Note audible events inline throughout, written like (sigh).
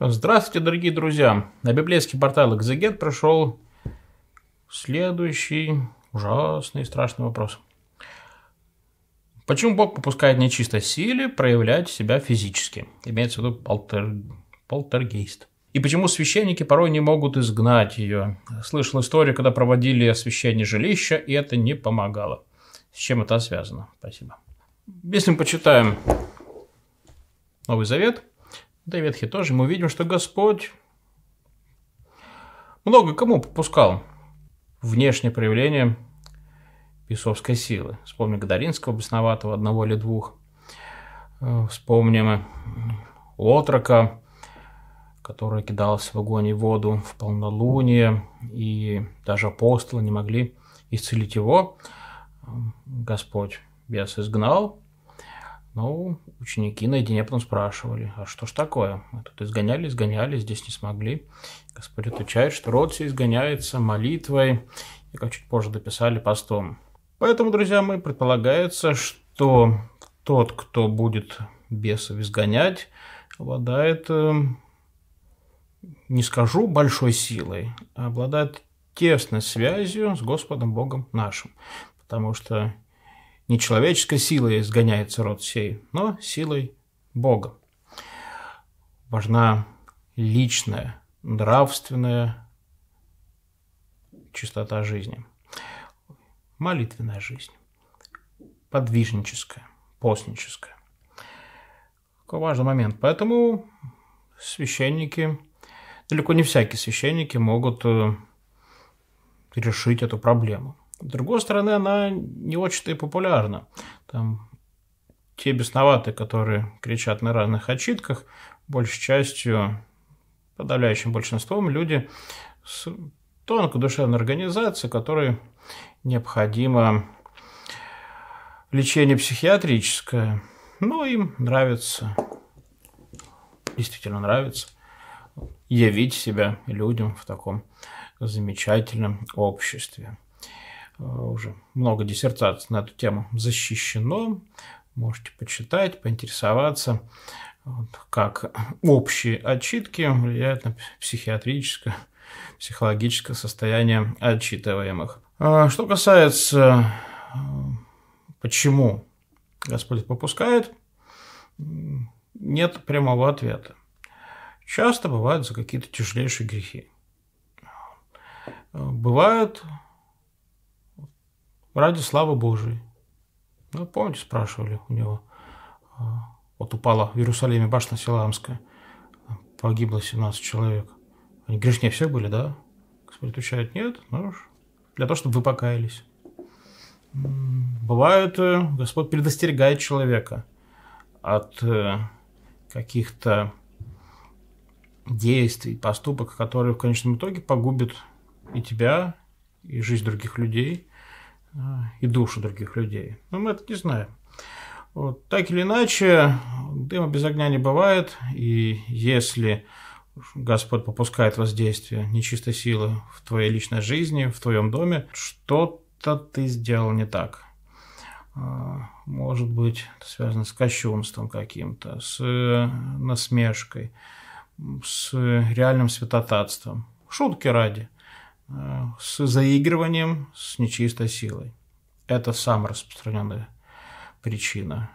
Здравствуйте, дорогие друзья! На библейский портал «Экзегет» пришел следующий ужасный и страшный вопрос. Почему Бог попускает нечисто силе проявлять себя физически? Имеется в виду полтер... полтергейст. И почему священники порой не могут изгнать ее? Слышал историю, когда проводили освящение жилища, и это не помогало. С чем это связано? Спасибо. Если мы почитаем Новый Завет – да и Ветхий тоже, мы видим, что Господь много кому попускал внешнее проявление бесовской силы. Вспомним Гадаринского, бесноватого, одного или двух. Э, вспомним Лотрока, который кидался в огонь и воду в полнолуние, и даже апостолы не могли исцелить его. Э, Господь бес изгнал, ну, ученики наедине потом спрашивали, а что ж такое? Мы тут изгоняли, изгоняли, здесь не смогли. Господь отвечает, что род все изгоняется молитвой, и, как чуть позже дописали, постом. Поэтому, друзья мои, предполагается, что тот, кто будет бесов изгонять, обладает, эм, не скажу большой силой, а обладает тесной связью с Господом Богом нашим. Потому что не человеческой силой изгоняется род сей, но силой Бога. Важна личная, нравственная чистота жизни, молитвенная жизнь, подвижническая, постническая. Такой важный момент. Поэтому священники, далеко не всякие священники могут э, решить эту проблему. С другой стороны, она не очень-то и популярна. Там те бесноватые, которые кричат на разных отчитках, большей частью, подавляющим большинством, люди с тонкой душевной организацией, которой необходимо лечение психиатрическое. Но ну, им нравится, действительно нравится явить себя людям в таком замечательном обществе. Э, уже много диссертаций на эту тему защищено. Можете почитать, поинтересоваться, как общие отчитки влияют на психиатрическое, психологическое состояние отчитываемых. А что касается, э, почему Господь попускает, нет прямого ответа. Часто бывают за какие-то тяжелейшие грехи. Бывают ради славы Божией. Ну, помните, спрашивали у него. А, вот упала в Иерусалиме башня Силамская. Погибло 17 человек. Они грешнее всех были, да? Господь отвечает, нет, ну, для того, чтобы вы покаялись. Бывает, э, Господь предостерегает человека от э, каких-то действий, поступок, которые в конечном итоге погубят и тебя, и жизнь других людей и души других людей. Но мы это не знаем. Вот. Так или иначе, дыма без огня не бывает, и если Господь попускает воздействие нечистой силы в твоей личной жизни, в твоем доме, что-то ты сделал не так. А, может быть, это связано с кощунством каким-то, с э, насмешкой, с реальным святотатством. Шутки ради с заигрыванием с нечистой силой. Это самая распространенная причина.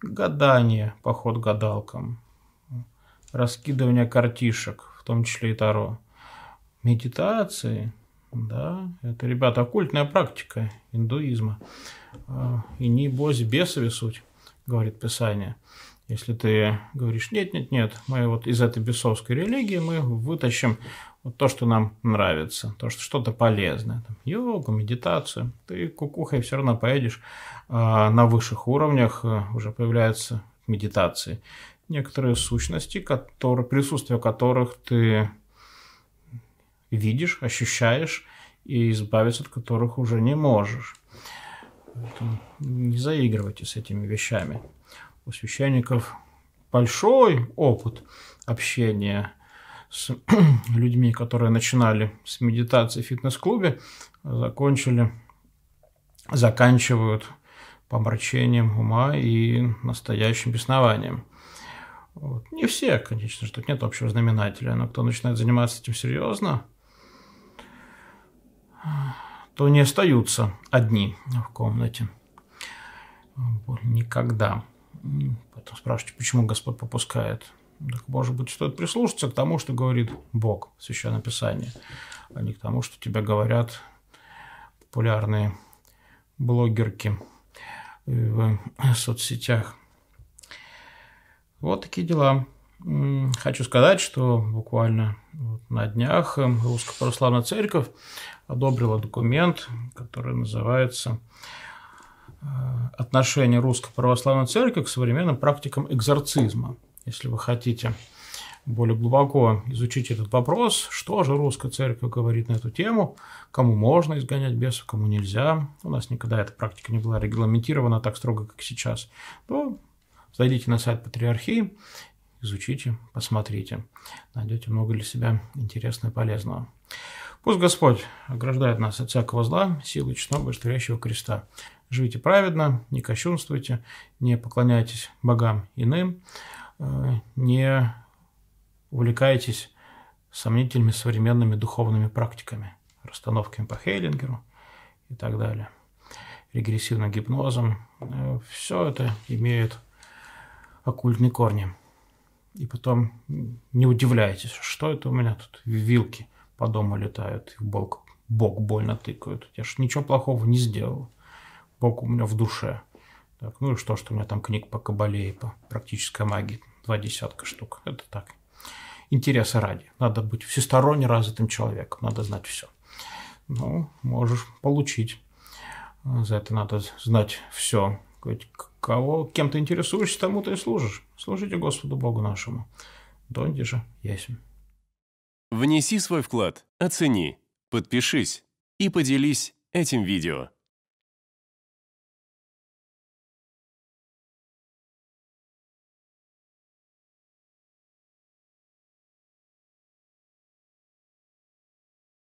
Гадание, поход к гадалкам, раскидывание картишек, в том числе и Таро, медитации, да, это, ребята, оккультная практика индуизма. А, и не бози бесови суть, говорит Писание. Если ты говоришь, нет, нет, нет, мы вот из этой бесовской религии мы вытащим вот то, что нам нравится, то, что что-то полезное, там, йогу, медитацию, ты кукухой все равно поедешь а на высших уровнях, э, уже появляются медитации. Некоторые сущности, которые, присутствие которых ты видишь, ощущаешь, и избавиться от которых уже не можешь. Поэтому не заигрывайте с этими вещами. У священников большой опыт общения – с (clears throat) людьми, которые начинали с медитации в фитнес-клубе, закончили, заканчивают помрачением ума и настоящим беснованием. Вот. Не все, конечно же, тут нет общего знаменателя, но кто начинает заниматься этим серьезно, то не остаются одни в комнате. Никогда. Поэтому спрашивайте, почему Господь попускает так, может быть, стоит прислушаться к тому, что говорит Бог в Священном Писании, а не к тому, что тебе говорят популярные блогерки в соцсетях. Вот такие дела. Хочу сказать, что буквально на днях Русская Православная Церковь одобрила документ, который называется э, «Отношение Русской Православной Церкви к современным практикам экзорцизма» если вы хотите более глубоко изучить этот вопрос, что же русская церковь говорит на эту тему, кому можно изгонять бесов, кому нельзя. У нас никогда эта практика не была регламентирована так строго, как сейчас. То зайдите на сайт Патриархии, изучите, посмотрите. Найдете много для себя интересного и полезного. Пусть Господь ограждает нас от всякого зла, силы честного и креста. Живите праведно, не кощунствуйте, не поклоняйтесь богам иным, Э, не увлекайтесь сомнительными современными духовными практиками, расстановками по Хейлингеру и так далее, регрессивным гипнозом. Э, Все это имеет оккультные корни. И потом не удивляйтесь, что это у меня тут вилки по дому летают, и в бок, бок больно тыкают. Я ж ничего плохого не сделал. Бог у меня в душе – так, ну и что, что у меня там книг по кабале и по практической магии. Два десятка штук. Это так. Интереса ради. Надо быть всесторонне развитым человеком. Надо знать все. Ну, можешь получить. За это надо знать все. Кого, кем ты интересуешься, тому ты и служишь. Служите Господу Богу нашему. Донди же ясен. Внеси свой вклад, оцени, подпишись и поделись этим видео.